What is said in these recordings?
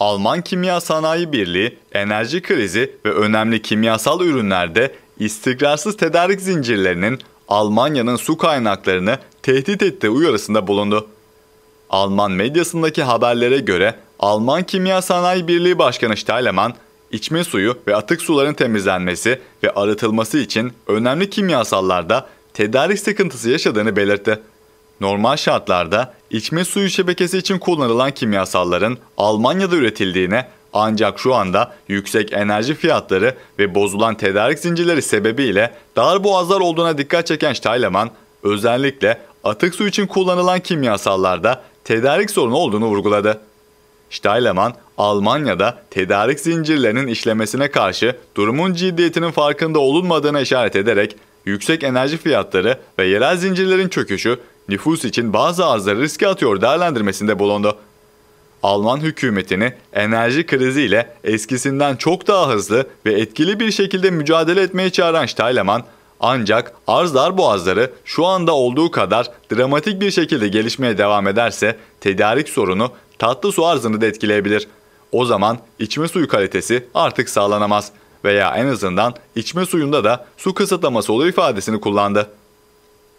Alman Kimya Sanayi Birliği enerji krizi ve önemli kimyasal ürünlerde istikrarsız tedarik zincirlerinin Almanya'nın su kaynaklarını tehdit ettiği uyarısında bulundu. Alman medyasındaki haberlere göre Alman Kimya Sanayi Birliği Başkanı Steilemann, içme suyu ve atık suların temizlenmesi ve arıtılması için önemli kimyasallarda tedarik sıkıntısı yaşadığını belirtti. Normal şartlarda içme suyu şebekesi için kullanılan kimyasalların Almanya'da üretildiğine ancak şu anda yüksek enerji fiyatları ve bozulan tedarik zincirleri sebebiyle dar boğazlar olduğuna dikkat çeken Steyleman, özellikle atık su için kullanılan kimyasallarda tedarik sorunu olduğunu vurguladı. Steyleman, Almanya'da tedarik zincirlerinin işlemesine karşı durumun ciddiyetinin farkında olunmadığına işaret ederek yüksek enerji fiyatları ve yerel zincirlerin çöküşü nüfus için bazı arzları riske atıyor değerlendirmesinde bulundu. Alman hükümetini enerji kriziyle eskisinden çok daha hızlı ve etkili bir şekilde mücadele etmeye çağıran Steyleman, ancak arz darboğazları şu anda olduğu kadar dramatik bir şekilde gelişmeye devam ederse tedarik sorunu tatlı su arzını da etkileyebilir. O zaman içme suyu kalitesi artık sağlanamaz veya en azından içme suyunda da su kısıtlaması olur ifadesini kullandı.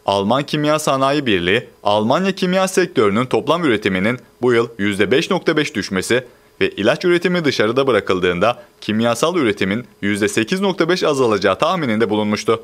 Alman Kimya Sanayi Birliği, Almanya kimya sektörünün toplam üretiminin bu yıl %5.5 düşmesi ve ilaç üretimi dışarıda bırakıldığında kimyasal üretimin %8.5 azalacağı tahmininde bulunmuştu.